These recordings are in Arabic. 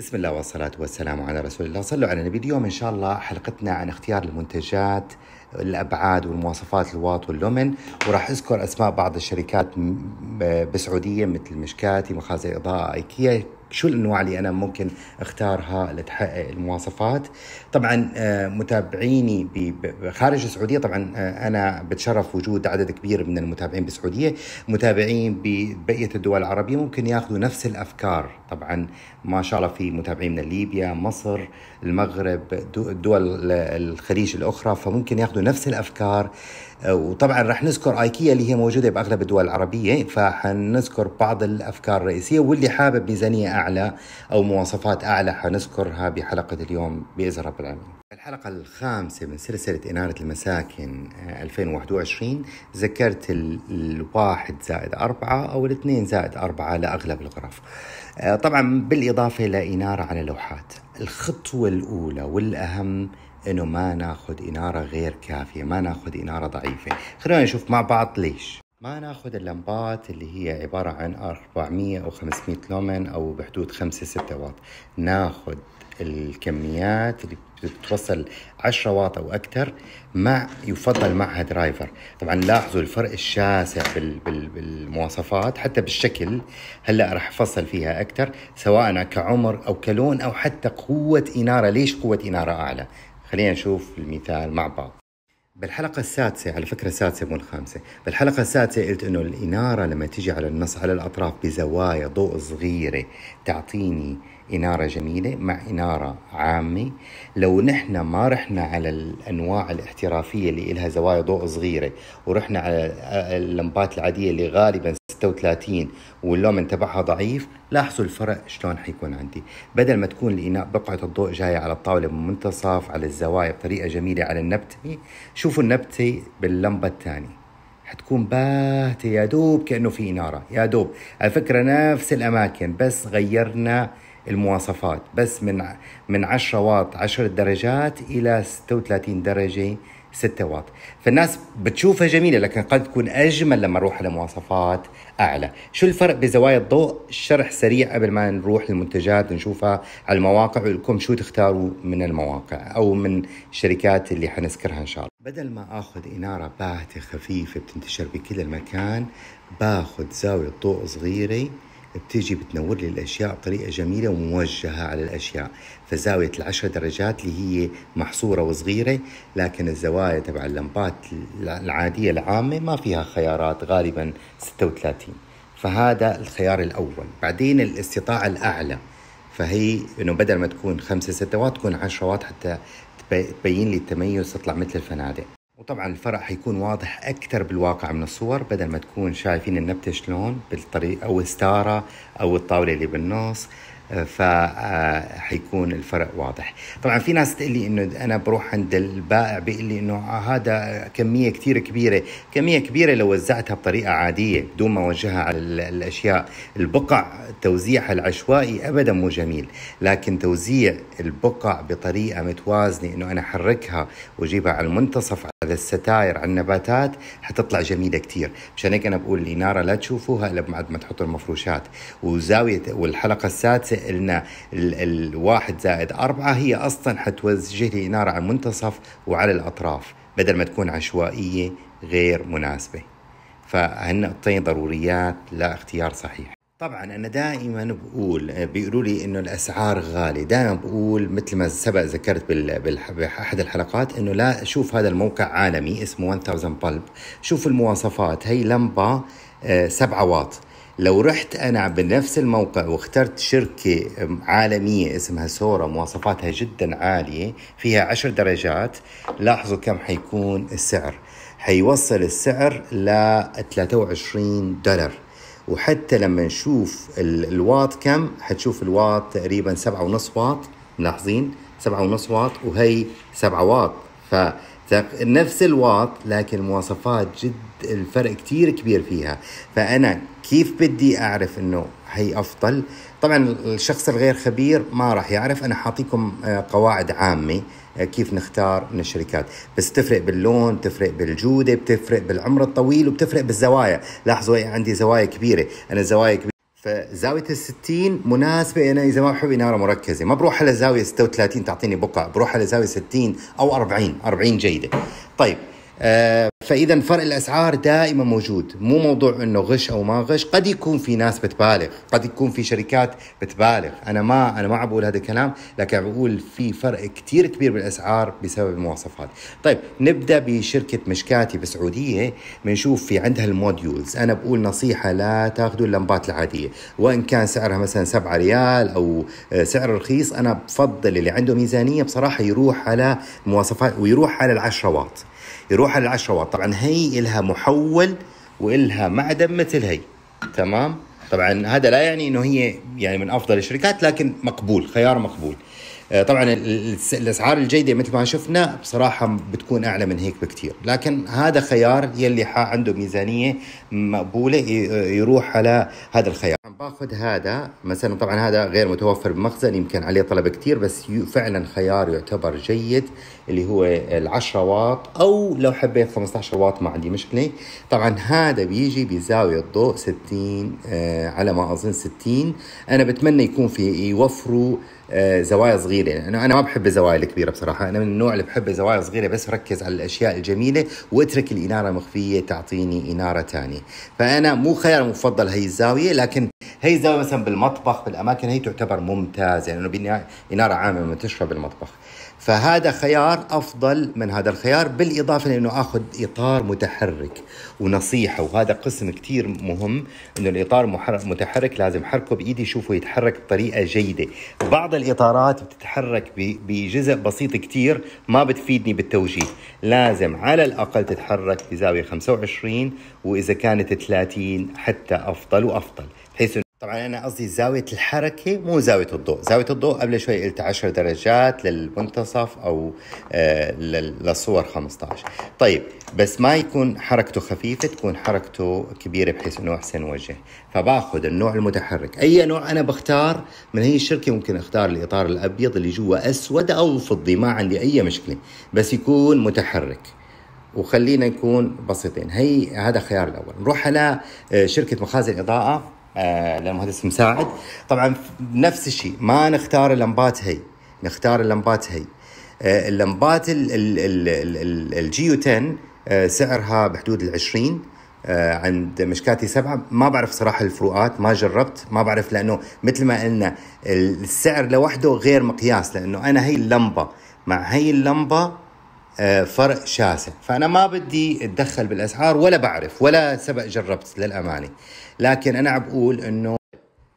بسم الله والصلاة والسلام على رسول الله صلوا على النبي اليوم إن شاء الله حلقتنا عن اختيار المنتجات الابعاد والمواصفات الواط واللومن وراح اذكر اسماء بعض الشركات بسعوديه مثل مشكاتي مخازن اضاءه ايكيا شو الانواع اللي انا ممكن اختارها لتحقق المواصفات طبعا آه، متابعيني خارج السعوديه طبعا آه، انا بتشرف وجود عدد كبير من المتابعين بالسعوديه متابعين ببقيه الدول العربيه ممكن ياخذوا نفس الافكار طبعا ما شاء الله في متابعين من ليبيا مصر المغرب دول الخليج الاخرى فممكن ياخذوا ونفس الافكار آه، وطبعا رح نذكر ايكيا اللي هي موجوده باغلب الدول العربيه فحنذكر بعض الافكار الرئيسيه واللي حابب ميزانيه اعلى او مواصفات اعلى حنذكرها بحلقه اليوم باذن رب العالمين. الحلقة الخامسة من سلسلة إنارة المساكن 2021 آه، ذكرت الواحد زائد أربعة أو الاثنين زائد أربعة لأغلب الغرف آه، طبعا بالإضافة لإنارة على لوحات الخطوة الأولى والأهم انه ما ناخذ اناره غير كافيه ما ناخذ اناره ضعيفه خلونا نشوف مع بعض ليش ما ناخذ اللمبات اللي هي عبارة عن 400 أو 500 لومن أو بحدود 5 6 واط ناخذ الكميات اللي بتوصل 10 واط أو أكثر مع يفضل معها درايفر طبعا لاحظوا الفرق الشاسع بالمواصفات حتى بالشكل هلأ راح أفصل فيها أكثر سواء كعمر أو كلون أو حتى قوة إنارة ليش قوة إنارة أعلى خلينا نشوف المثال مع بعض بالحلقة السادسة على فكرة سادسة مو الخامسة بالحلقة السادسة قلت انه الانارة لما تجي على النص على الاطراف بزوايا ضوء صغيرة تعطيني إنارة جميلة مع إنارة عامة لو نحن ما رحنا على الأنواع الاحترافية اللي إلها زوايا ضوء صغيرة ورحنا على اللمبات العادية اللي غالبا 36 واللومن تبعها ضعيف لاحظوا الفرق شلون حيكون عندي بدل ما تكون الإناء بقعة الضوء جاية على الطاولة من منتصف على الزوايا بطريقة جميلة على النبتة شوفوا النبتة باللمبة الثانية حتكون باهتة يا دوب كأنه في إنارة يا دوب على فكرة نفس الأماكن بس غيرنا المواصفات بس من من 10 واط 10 درجات الى 36 درجه 6 واط فالناس بتشوفها جميله لكن قد تكون اجمل لما نروح على مواصفات اعلى شو الفرق بزوايا الضوء شرح سريع قبل ما نروح للمنتجات نشوفها على المواقع ولكم شو تختاروا من المواقع او من الشركات اللي حنذكرها ان شاء الله بدل ما اخذ اناره باهته خفيفه بتنتشر بكل المكان باخذ زاويه ضوء صغيره بتيجي بتنور لي الاشياء بطريقه جميله وموجهه على الاشياء فزاويه العشر درجات اللي هي محصوره وصغيره لكن الزوايا تبع اللمبات العاديه العامه ما فيها خيارات غالبا 36 فهذا الخيار الاول بعدين الاستطاعه الاعلى فهي انه بدل ما تكون 5 6 وات تكون 10 وات حتى تبين لي التميز تطلع مثل الفنادق وطبعا الفرع حيكون واضح اكثر بالواقع من الصور بدل ما تكون شايفين النبته شلون بالطريق او الستاره او الطاوله اللي بالنص آه، ف آه، حيكون الفرق واضح طبعا في ناس تقول لي انه انا بروح عند البائع بيقول لي انه آه، هذا كميه كثير كبيره كميه كبيره لو وزعتها بطريقه عاديه بدون ما اوجهها على الاشياء البقع توزيعها العشوائي ابدا مو جميل لكن توزيع البقع بطريقه متوازنه انه انا احركها واجيبها على المنتصف هذا الستاير على النباتات حتطلع جميله كثير مشان هيك انا بقول الاناره لا تشوفوها الا بعد ما تحطوا المفروشات وزاويه والحلقه السادسه قلنا الواحد زائد أربعة هي اصلا حتوجه لي اناره على المنتصف وعلى الاطراف بدل ما تكون عشوائيه غير مناسبه فهن نقطتين ضروريات لا اختيار صحيح طبعا انا دائما بقول آه، بيقولوا لي انه الاسعار غاليه دائما بقول مثل ما سبق ذكرت باحد الحلقات انه لا شوف هذا الموقع عالمي اسمه 1000 بلب شوف المواصفات هي لمبه 7 آه، واط لو رحت انا بنفس الموقع واخترت شركه عالميه اسمها سورا مواصفاتها جدا عاليه فيها 10 درجات لاحظوا كم حيكون السعر حيوصل السعر ل 23 دولار وحتى لما نشوف الواط كم حتشوف الواط تقريبا سبعة ونص واط ملاحظين سبعة ونص واط وهي سبعة واط نفس الواط لكن المواصفات جد الفرق كتير كبير فيها فأنا كيف بدي أعرف أنه هي أفضل طبعا الشخص الغير خبير ما راح يعرف انا حاعطيكم آه، قواعد عامه آه، كيف نختار من الشركات بس تفرق باللون تفرق بالجودة بتفرق بالعمر الطويل وبتفرق بالزوايا لاحظوا عندي زوايا كبيرة أنا زوايا كبيرة فزاوية الستين مناسبة أنا إذا ما بحب إنارة مركزة ما بروح على زاوية 36 تعطيني بقع بروح على زاوية 60 أو 40 40 جيدة طيب آه، فاذا فرق الاسعار دائما موجود مو موضوع انه غش او ما غش قد يكون في ناس بتبالغ قد يكون في شركات بتبالغ انا ما انا ما عم بقول هذا الكلام لكن عم بقول في فرق كثير كبير بالاسعار بسبب المواصفات طيب نبدا بشركه مشكاتي بسعوديه بنشوف في عندها الموديولز انا بقول نصيحه لا تاخذوا اللمبات العاديه وان كان سعرها مثلا 7 ريال او آه، سعر رخيص انا بفضل اللي عنده ميزانيه بصراحه يروح على مواصفات ويروح على ال 10 واط يروح على 10 واط طبعا هي إلها محول وإلها معدن مثل هي تمام طبعا هذا لا يعني انه هي يعني من افضل الشركات لكن مقبول خيار مقبول آه، طبعا الاسعار الجيده مثل ما شفنا بصراحه بتكون اعلى من هيك بكثير لكن هذا خيار يلي عنده ميزانيه مقبوله آه، يروح على هذا الخيار باخذ هذا مثلا طبعا هذا غير متوفر بمخزن يمكن عليه طلب كثير بس فعلا خيار يعتبر جيد اللي هو ال10 واط او لو حبيت 15 واط ما عندي مشكله طبعا هذا بيجي بزاويه ضوء 60 آه، على ما اظن 60 انا بتمنى يكون في يوفروا آه، زوايا صغيره لانه يعني انا ما بحب الزوايا الكبيره بصراحه انا من النوع اللي بحب زوايا صغيره بس ركز على الاشياء الجميله واترك الاناره المخفية تعطيني اناره ثانيه فانا مو خيار مفضل هي الزاويه لكن هي الزاويه مثلا بالمطبخ بالاماكن هي تعتبر ممتازه لانه يعني اناره عامه لما تشرب فهذا خيار افضل من هذا الخيار بالاضافه لانه اخذ اطار متحرك ونصيحه وهذا قسم كثير مهم انه الاطار متحرك لازم حركه بايدي شوفه يتحرك بطريقه جيده بعض الاطارات بتتحرك بجزء بسيط كثير ما بتفيدني بالتوجيه لازم على الاقل تتحرك بزاويه 25 واذا كانت 30 حتى افضل وافضل بحيث طبعا انا قصدي زاويه الحركه مو زاويه الضوء زاويه الضوء قبل شوي قلت 10 درجات للمنتصف او آه، للصور 15 طيب بس ما يكون حركته خفيفه تكون حركته كبيره بحيث انه احسن وجه فباخذ النوع المتحرك اي نوع انا بختار من هي الشركه ممكن اختار الاطار الابيض اللي جوا اسود او فضي ما عندي اي مشكله بس يكون متحرك وخلينا نكون بسيطين هي هذا الخيار الاول نروح على آه، شركه مخازن اضاءه آه، للمهندس مساعد طبعا نفس الشيء ما نختار اللمبات هي نختار اللمبات هي آه، اللمبات الجيو 10 آه، سعرها بحدود ال 20 عند مشكاتي سبعة ما بعرف صراحة الفروقات ما جربت ما بعرف لأنه مثل ما قلنا السعر لوحده غير مقياس لأنه أنا هي اللمبة مع هي اللمبة فرق شاسع فأنا ما بدي أتدخل بالأسعار ولا بعرف ولا سبق جربت للأمانة لكن انا بقول انه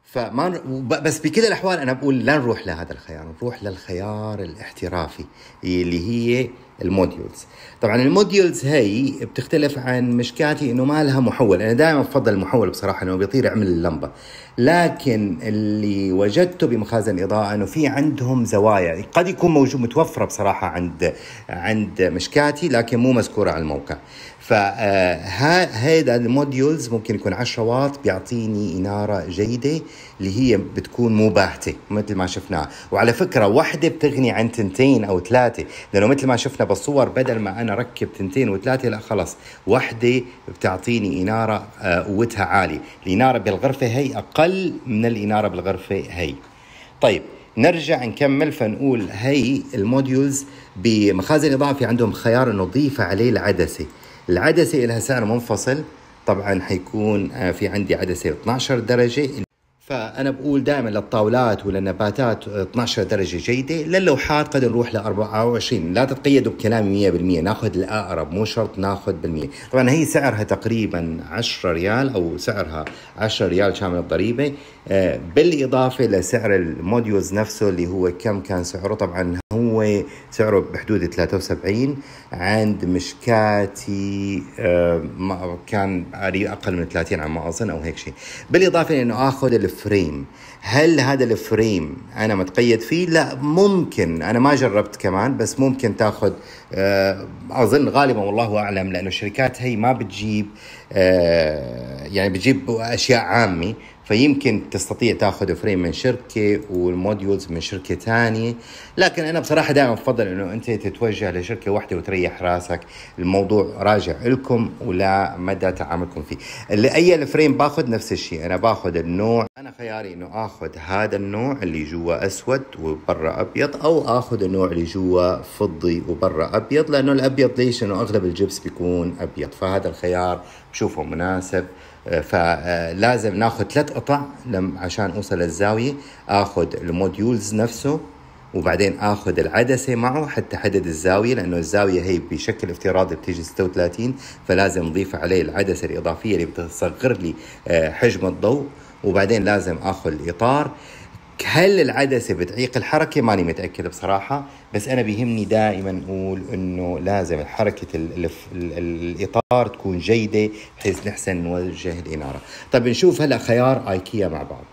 فما بس بكل الاحوال انا بقول لا نروح لهذا الخيار نروح للخيار الاحترافي اللي هي الموديولز طبعا الموديولز هي بتختلف عن مشكاتي انه ما لها محول انا دائما بفضل المحول بصراحه انه بيطير يعمل اللمبه لكن اللي وجدته بمخازن الاضاءه انه في عندهم زوايا قد يكون موجود متوفره بصراحه عند عند مشكاتي لكن مو مذكوره على الموقع فهذا آه، الموديولز ممكن يكون 10 واط بيعطيني اناره جيده اللي هي بتكون مو باهته مثل ما شفناها وعلى فكره واحده بتغني عن تنتين او ثلاثه لانه مثل ما شفنا حتى صور بدل ما انا ركب تنتين وثلاثه لا خلاص واحده بتعطيني اناره آه، قوتها عاليه الاناره بالغرفه هي اقل من الاناره بالغرفه هي طيب نرجع نكمل فنقول هي الموديولز بمخازن اضاءه في عندهم خيار انه ضيف عليه العدسه العدسه لها سعر منفصل طبعا حيكون آه، في عندي عدسه 12 درجه فانا بقول دائما للطاولات وللنباتات 12 درجه جيده للوحات قد نروح ل 24 لا تتقيدوا بكلامي 100% ناخذ الاقرب مو شرط ناخذ بالمية طبعا هي سعرها تقريبا 10 ريال او سعرها 10 ريال شامل الضريبه آه، بالاضافه لسعر الموديولز نفسه اللي هو كم كان سعره طبعا واي سعره بحدود 73 عند مشكاتي آه، ما كان اقل من 30 على ما اظن او هيك شيء بالاضافه انه اخذ الفريم هل هذا الفريم انا متقيد فيه لا ممكن انا ما جربت كمان بس ممكن تاخذ آه، اظن غالبا والله اعلم لانه الشركات هي ما بتجيب آه، يعني بتجيب اشياء عامه فيمكن تستطيع تاخذ فريم من شركه والموديولز من شركه ثانيه لكن انا بصراحه دائما بفضل انه انت تتوجه لشركه واحده وتريح راسك الموضوع راجع لكم ولا مدى تعاملكم فيه اللي اي الفريم باخذ نفس الشيء انا باخذ النوع انا خياري انه اخذ هذا النوع اللي جوا اسود وبرا ابيض او اخذ النوع اللي جوا فضي وبرا ابيض لانه الابيض ليش انه اغلب الجبس بيكون ابيض فهذا الخيار بشوفه مناسب آه، فلازم ناخذ ثلاث قطع عشان اوصل للزاويه اخذ الموديولز نفسه وبعدين اخذ العدسه معه حتى احدد الزاويه لانه الزاويه هي بشكل افتراضي بتيجي 36 فلازم اضيف عليه العدسه الاضافيه اللي بتصغر لي آه، حجم الضوء وبعدين لازم اخذ الاطار هل العدسه بتعيق الحركه ماني متاكد بصراحه بس انا بيهمني دائما اقول انه لازم حركه الـ الـ الـ الاطار تكون جيده بحيث نحسن نوجه الاناره طيب نشوف هلا خيار ايكيا مع بعض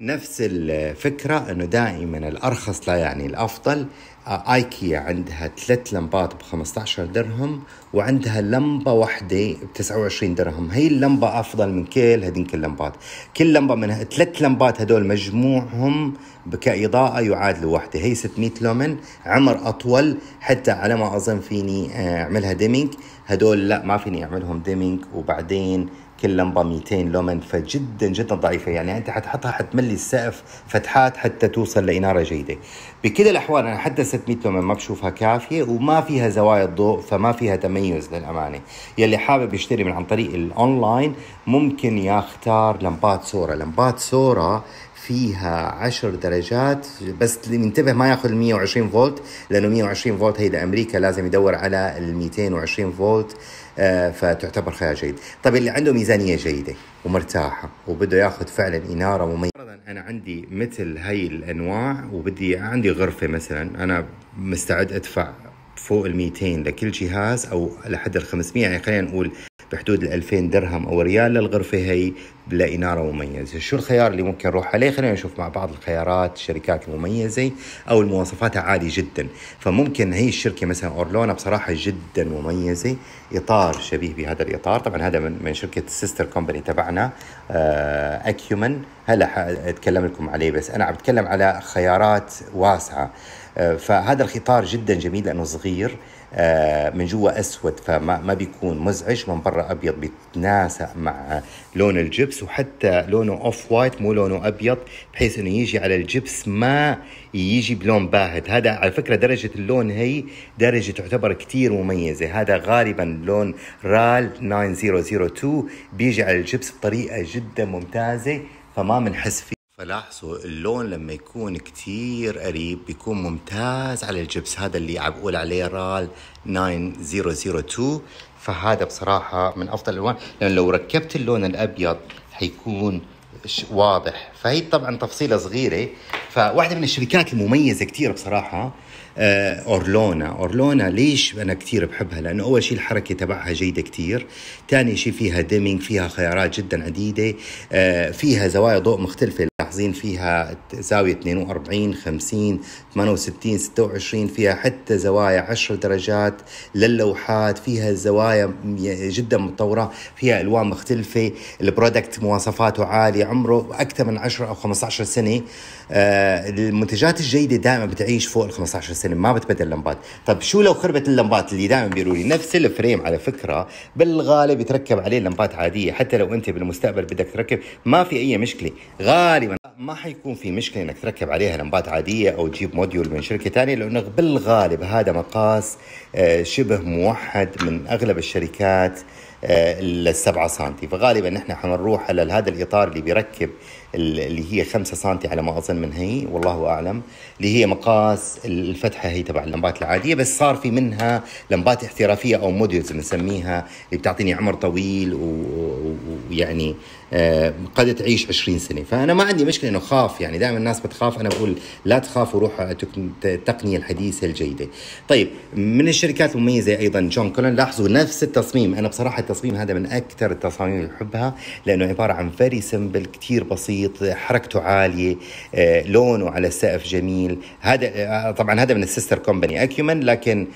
نفس الفكرة أنه دائما الأرخص لا يعني الأفضل ايكيا عندها ثلاث لمبات ب 15 درهم وعندها لمبه واحده ب 29 درهم هي اللمبه افضل من كل هذيك اللمبات كل لمبه من ثلاث لمبات هذول مجموعهم كاضاءه يعادل واحده هي 600 لومن عمر اطول حتى على ما اظن فيني آه، اعملها ديمينج هذول لا ما فيني اعملهم ديمينج وبعدين كل لمبه 200 لومن فجدا جدا ضعيفه يعني انت حتحطها حتملي السقف فتحات حتى توصل لاناره جيده بكل الاحوال انا حتى 600 لومن ما بشوفها كافيه وما فيها زوايا الضوء فما فيها تميز للامانه يلي حابب يشتري من عن طريق الاونلاين ممكن يختار لمبات سورا لمبات سورا فيها 10 درجات بس اللي ما ياخذ 120 فولت لانه 120 فولت هي لامريكا لازم يدور على ال 220 فولت آه، فتعتبر خيار جيد طيب اللي عنده ميزانيه جيده ومرتاحه وبده ياخذ فعلا اناره مميزه انا عندي مثل هاي الانواع وبدي عندي غرفه مثلا انا مستعد ادفع فوق ال 200 لكل جهاز او لحد ال 500 يعني خلينا نقول بحدود ال 2000 درهم او ريال للغرفه هي بلا اناره مميزه، شو الخيار اللي ممكن نروح عليه؟ خلينا نشوف مع بعض الخيارات الشركات المميزه او المواصفات عاليه جدا، فممكن هي الشركه مثلا اورلونا بصراحه جدا مميزه، اطار شبيه بهذا الاطار، طبعا هذا من, من شركه السيستر كومباني تبعنا آه، اكيومن، هلا حاتكلم لكم عليه بس انا عم بتكلم على خيارات واسعه، آه، فهذا الخطار جدا جميل لانه صغير آه، من جوا اسود فما ما بيكون مزعج من برا ابيض بيتناسق مع لون الجبس وحتى لونه اوف وايت مو لونه ابيض بحيث انه يجي على الجبس ما يجي بلون باهت هذا على فكره درجه اللون هي درجه تعتبر كثير مميزه هذا غالبا لون رال 9002 بيجي على الجبس بطريقه جدا ممتازه فما بنحس فيه فلاحظوا اللون لما يكون كتير قريب بيكون ممتاز على الجبس هذا اللي عم بقول عليه رال 9002 فهذا بصراحة من أفضل الألوان لأن لو ركبت اللون الأبيض حيكون واضح فهي طبعا تفصيلة صغيرة فواحدة من الشركات المميزة كتير بصراحة آه، اورلونا اورلونا ليش انا كثير بحبها لانه اول شيء الحركه تبعها جيده كثير ثاني شيء فيها ديمينج فيها خيارات جدا عديده آه، فيها زوايا ضوء مختلفه ملاحظين فيها زاوية 42 50 68 26 فيها حتى زوايا 10 درجات للوحات فيها زوايا جدا متطورة فيها ألوان مختلفة البرودكت مواصفاته عالية عمره أكثر من 10 أو 15 سنة آه، المنتجات الجيده دائما بتعيش فوق ال 15 سنه ما بتبدل لمبات طب شو لو خربت اللمبات اللي دائما بيقولوا لي نفس الفريم على فكره بالغالب يتركب عليه لمبات عاديه حتى لو انت بالمستقبل بدك تركب ما في اي مشكله غالبا ما حيكون في مشكله انك تركب عليها لمبات عاديه او تجيب موديول من شركه ثانيه لانه بالغالب هذا مقاس آه، شبه موحد من اغلب الشركات السبعة آه، سنتي فغالبا نحن حنروح على هذا الإطار اللي بيركب اللي هي 5 سم على ما اظن من هي والله اعلم اللي هي مقاس الفتحه هي تبع اللمبات العاديه بس صار في منها لمبات احترافيه او موديلز بنسميها اللي بتعطيني عمر طويل ويعني و... آه، قد تعيش 20 سنه فانا ما عندي مشكله انه خاف يعني دائما الناس بتخاف انا بقول لا تخاف وروح التقنيه الحديثه الجيده طيب من الشركات المميزه ايضا جون كولن لاحظوا نفس التصميم انا بصراحه التصميم هذا من اكثر التصاميم اللي بحبها لانه عباره عن فيري سمبل كثير بسيط حركته عاليه آه، لونه على السقف جميل هذا آه، طبعا هذا من السيستر كومباني اكيومن لكن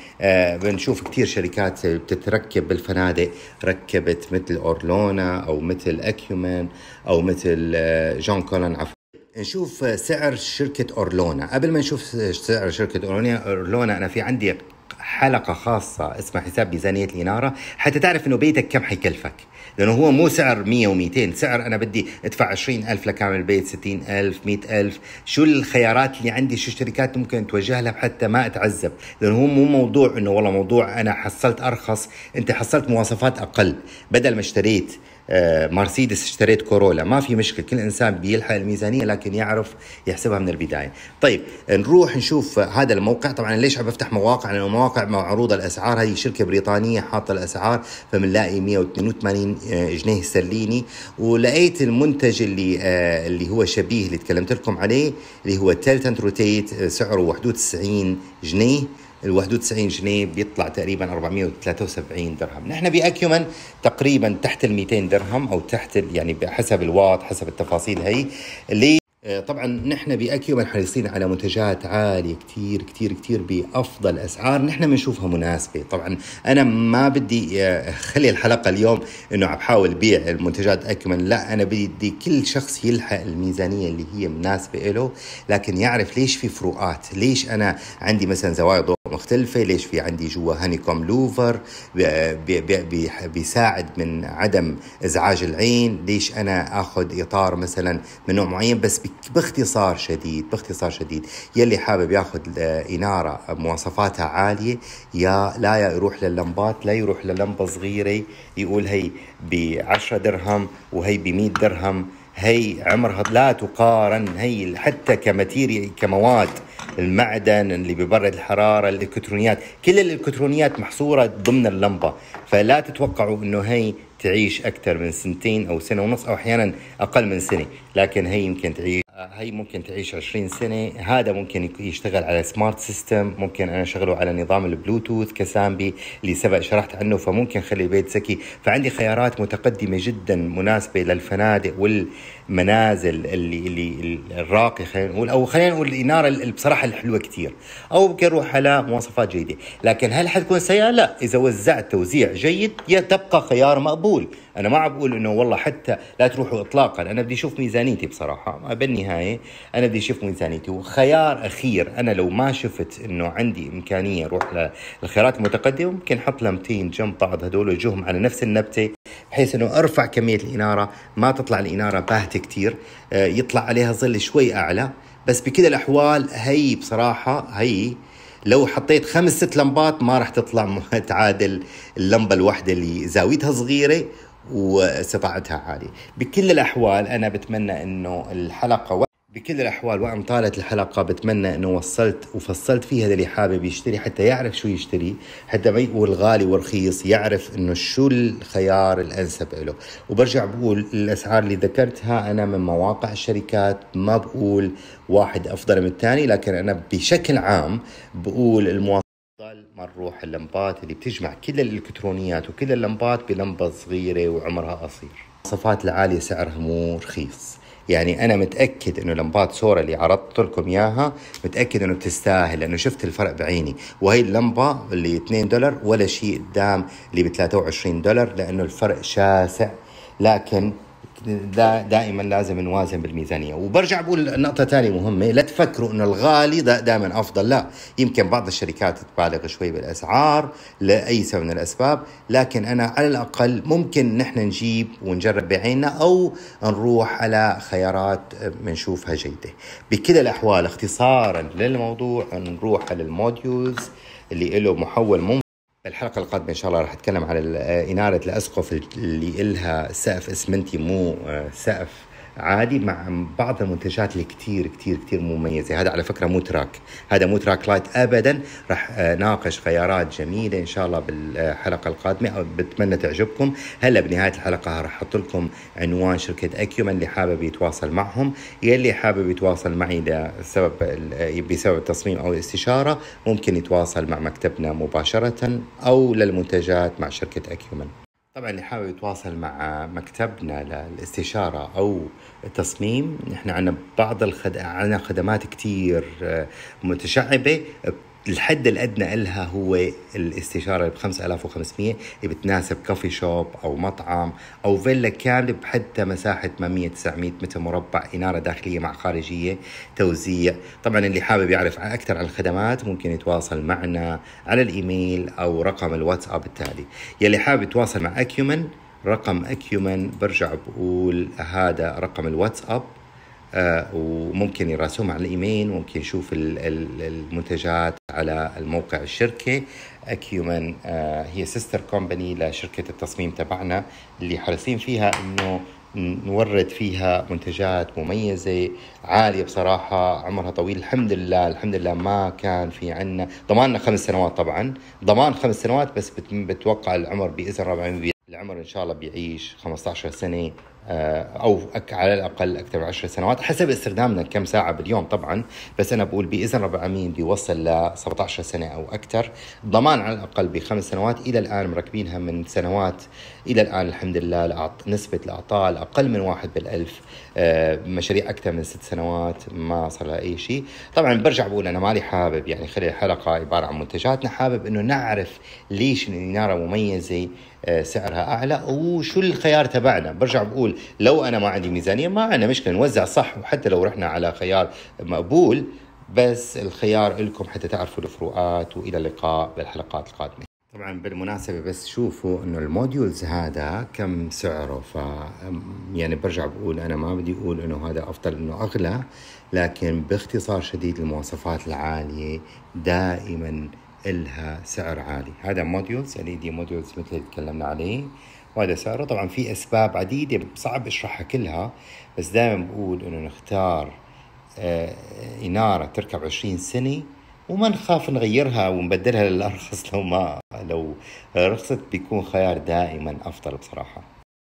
بنشوف كثير شركات بتتركب بالفنادق ركبت مثل اورلونا او مثل اكيومن كمان او مثل جون آه، كولن عفوا نشوف آه، سعر شركة أورلونا قبل ما نشوف سعر شركة أورلونا أورلونا أنا في عندي حلقة خاصة اسمها حساب ميزانية الإنارة حتى تعرف إنه بيتك كم حيكلفك لأنه هو مو سعر 100 و200 سعر أنا بدي أدفع 20000 ألف لكامل بيت 60000 100000 شو الخيارات اللي عندي شو الشركات ممكن توجه لها حتى ما أتعذب لأنه هو مو موضوع إنه والله موضوع أنا حصلت أرخص أنت حصلت مواصفات أقل بدل ما اشتريت آه، مرسيدس اشتريت كورولا ما في مشكله كل انسان بيلحق الميزانيه لكن يعرف يحسبها من البدايه طيب نروح نشوف هذا الموقع طبعا ليش عم بفتح مواقع لانه مواقع معروضه الاسعار هذه شركه بريطانيه حاطه الاسعار فبنلاقي 182 جنيه استرليني ولقيت المنتج اللي آه، اللي هو شبيه اللي تكلمت لكم عليه اللي هو تيلتنت روتيت سعره حدود 90 جنيه ال 91 جنيه بيطلع تقريبا 473 درهم نحن باكيومن تقريبا تحت ال 200 درهم او تحت يعني بحسب الواط حسب التفاصيل هي اللي آه، طبعا نحن باكيومن حريصين على منتجات عاليه كثير كثير كثير بافضل اسعار نحن بنشوفها مناسبه طبعا انا ما بدي اخلي آه، الحلقه اليوم انه عم بحاول بيع المنتجات اكيومن لا انا بدي كل شخص يلحق الميزانيه اللي هي مناسبه له لكن يعرف ليش في فروقات ليش انا عندي مثلا زوايا ضوء مختلفة ليش في عندي جوا هاني كوم لوفر بيساعد من عدم ازعاج العين ليش انا اخذ اطار مثلا من نوع معين بس باختصار شديد باختصار شديد يلي حابب ياخذ آه، اناره آه، مواصفاتها عاليه يا لا يا يروح لللمبات لا يروح للمبه صغيره يقول هي ب 10 درهم وهي ب 100 درهم هي عمرها لا تقارن هي حتى كماتيريا كمواد المعدن اللي بيبرد الحراره الالكترونيات كل الالكترونيات محصوره ضمن اللمبه فلا تتوقعوا انه هي تعيش اكثر من سنتين او سنه ونص او احيانا اقل من سنه لكن هي يمكن تعيش هي ممكن تعيش 20 سنة هذا ممكن يشتغل على سمارت سيستم ممكن أنا أشغله على نظام البلوتوث كسامبي اللي سبق شرحت عنه فممكن خلي البيت ذكي فعندي خيارات متقدمة جدا مناسبة للفنادق والمنازل اللي اللي الراقي خلينا نقول أو خلينا نقول الإنارة اللي بصراحة الحلوة كثير أو ممكن أروح على مواصفات جيدة لكن هل حتكون سيئة؟ لا إذا وزعت توزيع جيد تبقى خيار مقبول انا ما عم بقول انه والله حتى لا تروحوا اطلاقا انا بدي اشوف ميزانيتي بصراحه بالنهايه انا بدي اشوف ميزانيتي وخيار اخير انا لو ما شفت انه عندي امكانيه اروح للخيارات المتقدمه ممكن احط لمتين جنب بعض هدول واجيهم على نفس النبته بحيث انه ارفع كميه الاناره ما تطلع الاناره باهته كثير آه، يطلع عليها ظل شوي اعلى بس بكل الاحوال هي بصراحه هي لو حطيت خمس ست لمبات ما راح تطلع تعادل اللمبه الواحده اللي زاويتها صغيره واستطاعتها عالية بكل الأحوال أنا بتمنى أنه الحلقة و... بكل الأحوال وإن طالت الحلقة بتمنى أنه وصلت وفصلت فيها اللي حابب يشتري حتى يعرف شو يشتري حتى ما يقول غالي ورخيص يعرف أنه شو الخيار الأنسب له وبرجع بقول الأسعار اللي ذكرتها أنا من مواقع الشركات ما بقول واحد أفضل من الثاني لكن أنا بشكل عام بقول المواقع الروح نروح اللمبات اللي بتجمع كل الالكترونيات وكل اللمبات بلمبه صغيره وعمرها قصير المواصفات العاليه سعرها مو رخيص يعني انا متاكد انه لمبات سورا اللي عرضت لكم اياها متاكد انه بتستاهل لانه شفت الفرق بعيني وهي اللمبه اللي 2 دولار ولا شيء قدام اللي ب 23 دولار لانه الفرق شاسع لكن دا دائما لازم نوازن بالميزانيه وبرجع بقول نقطه ثانيه مهمه لا تفكروا انه الغالي دائما افضل لا يمكن بعض الشركات تبالغ شوي بالاسعار لاي سبب من الاسباب لكن انا على الاقل ممكن نحن نجيب ونجرب بعيننا او نروح على خيارات بنشوفها جيده بكل الاحوال اختصارا للموضوع نروح على الموديولز اللي له محول ممكن الحلقة القادمة إن شاء الله راح أتكلم عن إنارة الأسقف اللي إلها سقف إسمنتي مو آه، سقف عادي مع بعض المنتجات اللي كتير كتير كتير مميزة هذا على فكرة مو تراك هذا مو تراك لايت أبدا راح آه، ناقش خيارات جميلة إن شاء الله بالحلقة القادمة أو بتمنى تعجبكم هلا بنهاية الحلقة راح أحط لكم عنوان شركة أكيومن اللي حابب يتواصل معهم يلي حابب يتواصل معي لسبب آه، بسبب التصميم أو الاستشارة ممكن يتواصل مع مكتبنا مباشرة أو للمنتجات مع شركة أكيومن طبعا اللي حابب يتواصل مع مكتبنا للاستشارة أو التصميم نحن عندنا بعض الخد... عنا خدمات كتير آه، متشعبة الحد الادنى لها هو الاستشاره ب 5500 بتناسب كوفي شوب او مطعم او فيلا كامل بحتى مساحه 800 900 متر مربع اناره داخليه مع خارجيه توزيع طبعا اللي حابب يعرف اكثر عن الخدمات ممكن يتواصل معنا على الايميل او رقم الواتساب التالي يلي حابب يتواصل مع اكيومن رقم اكيومن برجع بقول هذا رقم الواتساب 0900 آه، وممكن يراسلهم على الايميل ممكن يشوف المنتجات على الموقع الشركه اكيومن آه، هي سيستر كومباني لشركه التصميم تبعنا اللي حريصين فيها انه نورد فيها منتجات مميزة عالية بصراحة عمرها طويل الحمد لله الحمد لله ما كان في عنا ضماننا خمس سنوات طبعا ضمان خمس سنوات بس بتوقع العمر بإذن ربنا العمر إن شاء الله بيعيش 15 سنة آه، او على الاقل اكثر من 10 سنوات حسب استخدامنا كم ساعه باليوم طبعا بس انا بقول باذن رب العالمين بيوصل ل 17 سنه او اكثر ضمان على الاقل بخمس سنوات الى الان مركبينها من سنوات الى الان الحمد لله نسبه الاعطال اقل من واحد بالالف آه، مشاريع اكثر من ست سنوات ما صار لها اي شيء طبعا برجع بقول انا مالي حابب يعني خلي الحلقه عباره عن منتجاتنا حابب انه نعرف ليش الاناره مميزه آه، سعرها اعلى وشو الخيار تبعنا برجع بقول يقول لو انا ما عندي ميزانيه ما عندنا مشكله نوزع صح وحتى لو رحنا على خيار مقبول بس الخيار لكم حتى تعرفوا الفروقات والى اللقاء بالحلقات القادمه طبعا بالمناسبة بس شوفوا انه الموديولز هذا كم سعره ف يعني برجع بقول انا ما بدي اقول انه هذا افضل انه اغلى لكن باختصار شديد المواصفات العالية دائما إلها سعر عالي هذا موديولز ال دي موديولز مثل اللي تكلمنا عليه وهذا سعره طبعا في اسباب عديده صعب اشرحها كلها بس دائما بقول انه نختار آه، اناره تركب 20 سنه وما نخاف نغيرها ونبدلها للارخص لو ما لو رخصت بيكون خيار دائما افضل بصراحه